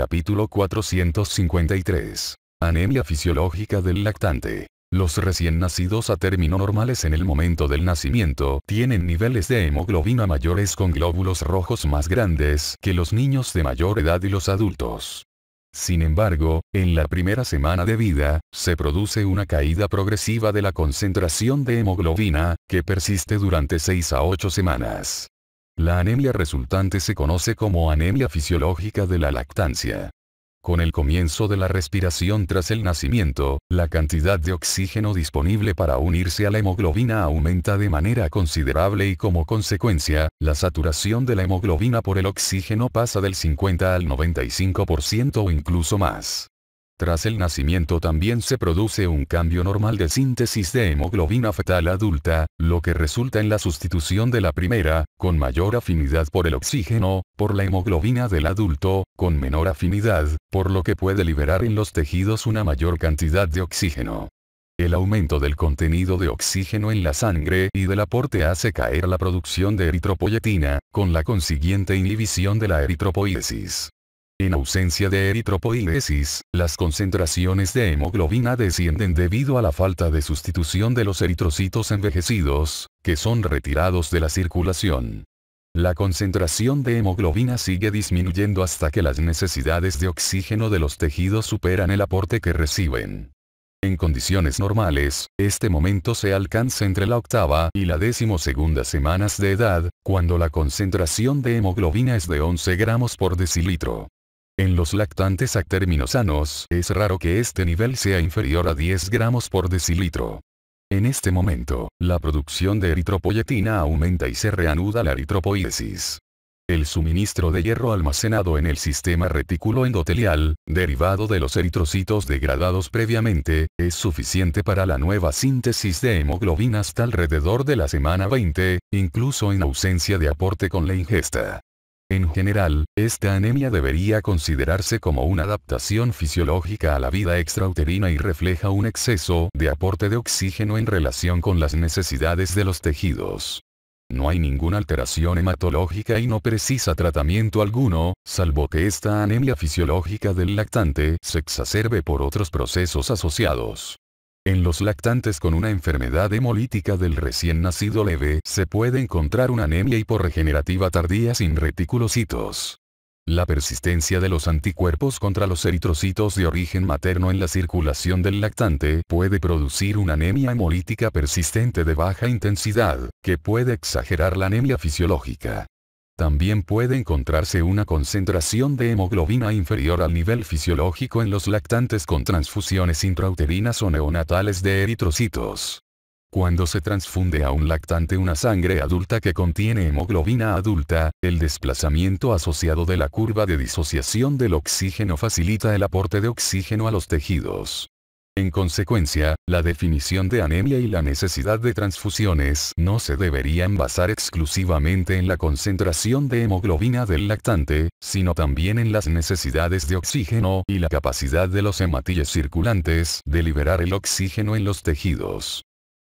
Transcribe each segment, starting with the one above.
Capítulo 453. Anemia fisiológica del lactante. Los recién nacidos a término normales en el momento del nacimiento tienen niveles de hemoglobina mayores con glóbulos rojos más grandes que los niños de mayor edad y los adultos. Sin embargo, en la primera semana de vida, se produce una caída progresiva de la concentración de hemoglobina, que persiste durante 6 a 8 semanas. La anemia resultante se conoce como anemia fisiológica de la lactancia. Con el comienzo de la respiración tras el nacimiento, la cantidad de oxígeno disponible para unirse a la hemoglobina aumenta de manera considerable y como consecuencia, la saturación de la hemoglobina por el oxígeno pasa del 50 al 95% o incluso más. Tras el nacimiento también se produce un cambio normal de síntesis de hemoglobina fetal adulta, lo que resulta en la sustitución de la primera, con mayor afinidad por el oxígeno, por la hemoglobina del adulto, con menor afinidad, por lo que puede liberar en los tejidos una mayor cantidad de oxígeno. El aumento del contenido de oxígeno en la sangre y del aporte hace caer la producción de eritropoyetina, con la consiguiente inhibición de la eritropoiesis. En ausencia de eritropoidesis, las concentraciones de hemoglobina descienden debido a la falta de sustitución de los eritrocitos envejecidos, que son retirados de la circulación. La concentración de hemoglobina sigue disminuyendo hasta que las necesidades de oxígeno de los tejidos superan el aporte que reciben. En condiciones normales, este momento se alcanza entre la octava y la decimosegunda semanas de edad, cuando la concentración de hemoglobina es de 11 gramos por decilitro. En los lactantes a es raro que este nivel sea inferior a 10 gramos por decilitro. En este momento, la producción de eritropoyetina aumenta y se reanuda la eritropoiesis. El suministro de hierro almacenado en el sistema retículo endotelial, derivado de los eritrocitos degradados previamente, es suficiente para la nueva síntesis de hemoglobina hasta alrededor de la semana 20, incluso en ausencia de aporte con la ingesta. En general, esta anemia debería considerarse como una adaptación fisiológica a la vida extrauterina y refleja un exceso de aporte de oxígeno en relación con las necesidades de los tejidos. No hay ninguna alteración hematológica y no precisa tratamiento alguno, salvo que esta anemia fisiológica del lactante se exacerbe por otros procesos asociados. En los lactantes con una enfermedad hemolítica del recién nacido leve se puede encontrar una anemia hiporregenerativa tardía sin reticulocitos. La persistencia de los anticuerpos contra los eritrocitos de origen materno en la circulación del lactante puede producir una anemia hemolítica persistente de baja intensidad, que puede exagerar la anemia fisiológica. También puede encontrarse una concentración de hemoglobina inferior al nivel fisiológico en los lactantes con transfusiones intrauterinas o neonatales de eritrocitos. Cuando se transfunde a un lactante una sangre adulta que contiene hemoglobina adulta, el desplazamiento asociado de la curva de disociación del oxígeno facilita el aporte de oxígeno a los tejidos. En consecuencia, la definición de anemia y la necesidad de transfusiones no se deberían basar exclusivamente en la concentración de hemoglobina del lactante, sino también en las necesidades de oxígeno y la capacidad de los hematíes circulantes de liberar el oxígeno en los tejidos.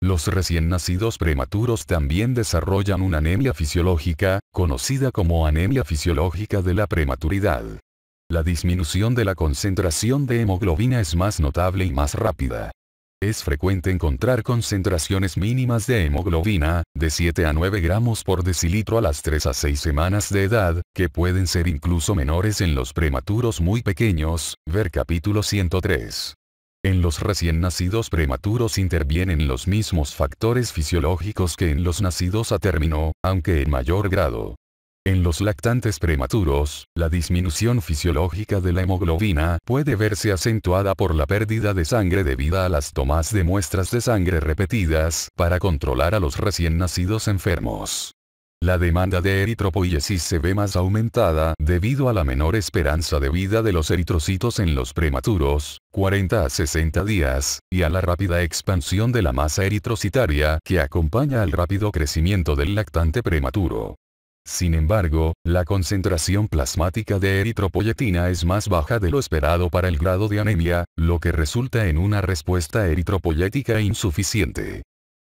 Los recién nacidos prematuros también desarrollan una anemia fisiológica, conocida como anemia fisiológica de la prematuridad. La disminución de la concentración de hemoglobina es más notable y más rápida. Es frecuente encontrar concentraciones mínimas de hemoglobina, de 7 a 9 gramos por decilitro a las 3 a 6 semanas de edad, que pueden ser incluso menores en los prematuros muy pequeños, ver capítulo 103. En los recién nacidos prematuros intervienen los mismos factores fisiológicos que en los nacidos a término, aunque en mayor grado. En los lactantes prematuros, la disminución fisiológica de la hemoglobina puede verse acentuada por la pérdida de sangre debida a las tomas de muestras de sangre repetidas para controlar a los recién nacidos enfermos. La demanda de eritropoiesis se ve más aumentada debido a la menor esperanza de vida de los eritrocitos en los prematuros, 40 a 60 días, y a la rápida expansión de la masa eritrocitaria que acompaña al rápido crecimiento del lactante prematuro. Sin embargo, la concentración plasmática de eritropoyetina es más baja de lo esperado para el grado de anemia, lo que resulta en una respuesta eritropoyética insuficiente.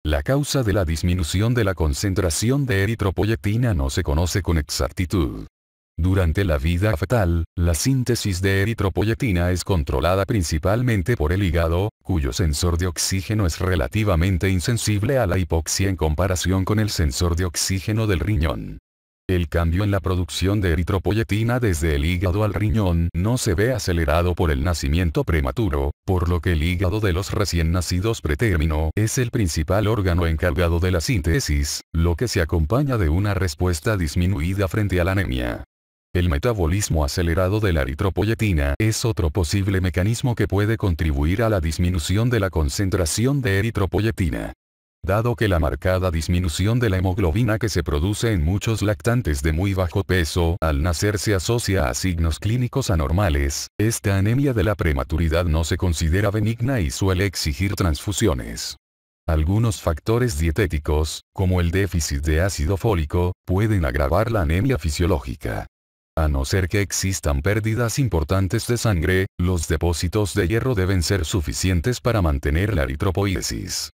La causa de la disminución de la concentración de eritropoyetina no se conoce con exactitud. Durante la vida fetal, la síntesis de eritropoyetina es controlada principalmente por el hígado, cuyo sensor de oxígeno es relativamente insensible a la hipoxia en comparación con el sensor de oxígeno del riñón. El cambio en la producción de eritropoyetina desde el hígado al riñón no se ve acelerado por el nacimiento prematuro, por lo que el hígado de los recién nacidos pretérmino es el principal órgano encargado de la síntesis, lo que se acompaña de una respuesta disminuida frente a la anemia. El metabolismo acelerado de la eritropoyetina es otro posible mecanismo que puede contribuir a la disminución de la concentración de eritropoyetina dado que la marcada disminución de la hemoglobina que se produce en muchos lactantes de muy bajo peso al nacer se asocia a signos clínicos anormales, esta anemia de la prematuridad no se considera benigna y suele exigir transfusiones. Algunos factores dietéticos, como el déficit de ácido fólico, pueden agravar la anemia fisiológica. A no ser que existan pérdidas importantes de sangre, los depósitos de hierro deben ser suficientes para mantener la eritropoiesis.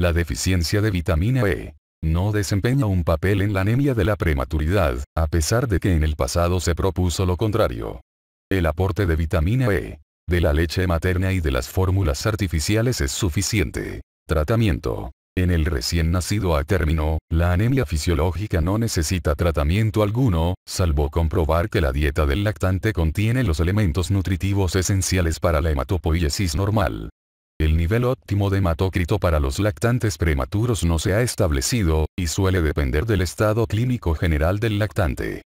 La deficiencia de vitamina E no desempeña un papel en la anemia de la prematuridad, a pesar de que en el pasado se propuso lo contrario. El aporte de vitamina E de la leche materna y de las fórmulas artificiales es suficiente. Tratamiento. En el recién nacido a término, la anemia fisiológica no necesita tratamiento alguno, salvo comprobar que la dieta del lactante contiene los elementos nutritivos esenciales para la hematopoiesis normal. El nivel óptimo de hematocrito para los lactantes prematuros no se ha establecido, y suele depender del estado clínico general del lactante.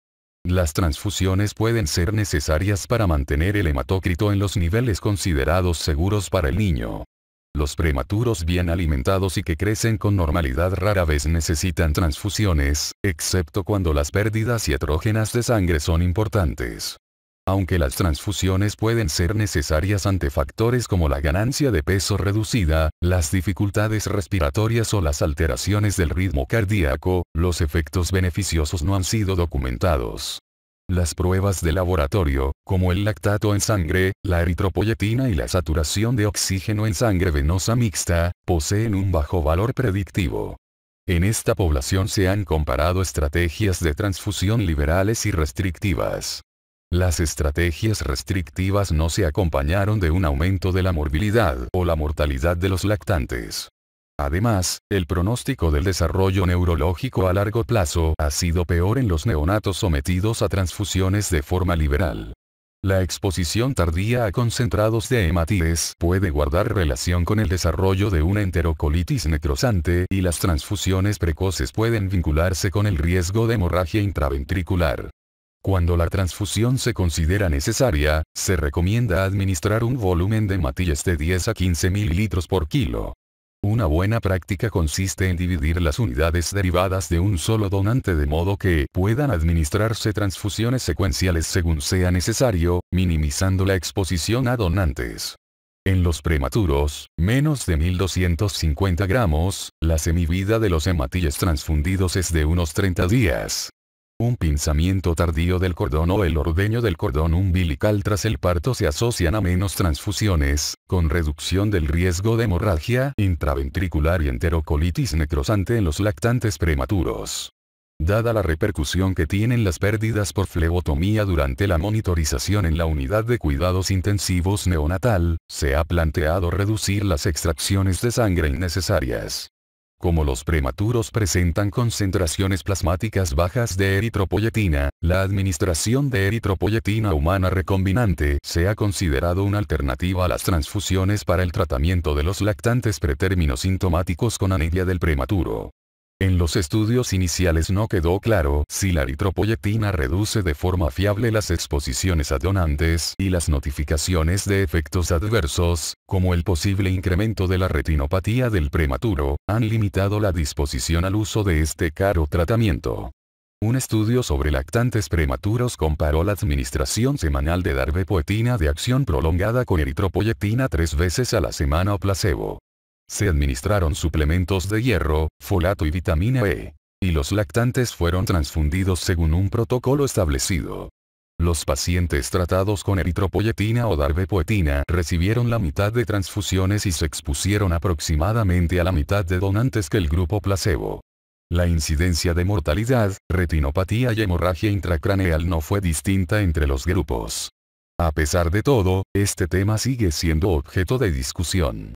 Las transfusiones pueden ser necesarias para mantener el hematocrito en los niveles considerados seguros para el niño. Los prematuros bien alimentados y que crecen con normalidad rara vez necesitan transfusiones, excepto cuando las pérdidas hetrógenas de sangre son importantes. Aunque las transfusiones pueden ser necesarias ante factores como la ganancia de peso reducida, las dificultades respiratorias o las alteraciones del ritmo cardíaco, los efectos beneficiosos no han sido documentados. Las pruebas de laboratorio, como el lactato en sangre, la eritropoyetina y la saturación de oxígeno en sangre venosa mixta, poseen un bajo valor predictivo. En esta población se han comparado estrategias de transfusión liberales y restrictivas. Las estrategias restrictivas no se acompañaron de un aumento de la morbilidad o la mortalidad de los lactantes. Además, el pronóstico del desarrollo neurológico a largo plazo ha sido peor en los neonatos sometidos a transfusiones de forma liberal. La exposición tardía a concentrados de hematides puede guardar relación con el desarrollo de una enterocolitis necrosante y las transfusiones precoces pueden vincularse con el riesgo de hemorragia intraventricular. Cuando la transfusión se considera necesaria, se recomienda administrar un volumen de matillas de 10 a 15 mililitros por kilo. Una buena práctica consiste en dividir las unidades derivadas de un solo donante de modo que puedan administrarse transfusiones secuenciales según sea necesario, minimizando la exposición a donantes. En los prematuros, menos de 1250 gramos, la semivida de los hematillas transfundidos es de unos 30 días. Un pinzamiento tardío del cordón o el ordeño del cordón umbilical tras el parto se asocian a menos transfusiones, con reducción del riesgo de hemorragia intraventricular y enterocolitis necrosante en los lactantes prematuros. Dada la repercusión que tienen las pérdidas por flebotomía durante la monitorización en la unidad de cuidados intensivos neonatal, se ha planteado reducir las extracciones de sangre innecesarias. Como los prematuros presentan concentraciones plasmáticas bajas de eritropoyetina, la administración de eritropoyetina humana recombinante se ha considerado una alternativa a las transfusiones para el tratamiento de los lactantes pretérminos sintomáticos con anemia del prematuro. En los estudios iniciales no quedó claro si la eritropoyetina reduce de forma fiable las exposiciones a donantes y las notificaciones de efectos adversos, como el posible incremento de la retinopatía del prematuro, han limitado la disposición al uso de este caro tratamiento. Un estudio sobre lactantes prematuros comparó la administración semanal de darbepoetina de acción prolongada con eritropoyetina tres veces a la semana o placebo. Se administraron suplementos de hierro, folato y vitamina E. Y los lactantes fueron transfundidos según un protocolo establecido. Los pacientes tratados con eritropoyetina o darbepoetina recibieron la mitad de transfusiones y se expusieron aproximadamente a la mitad de donantes que el grupo placebo. La incidencia de mortalidad, retinopatía y hemorragia intracraneal no fue distinta entre los grupos. A pesar de todo, este tema sigue siendo objeto de discusión.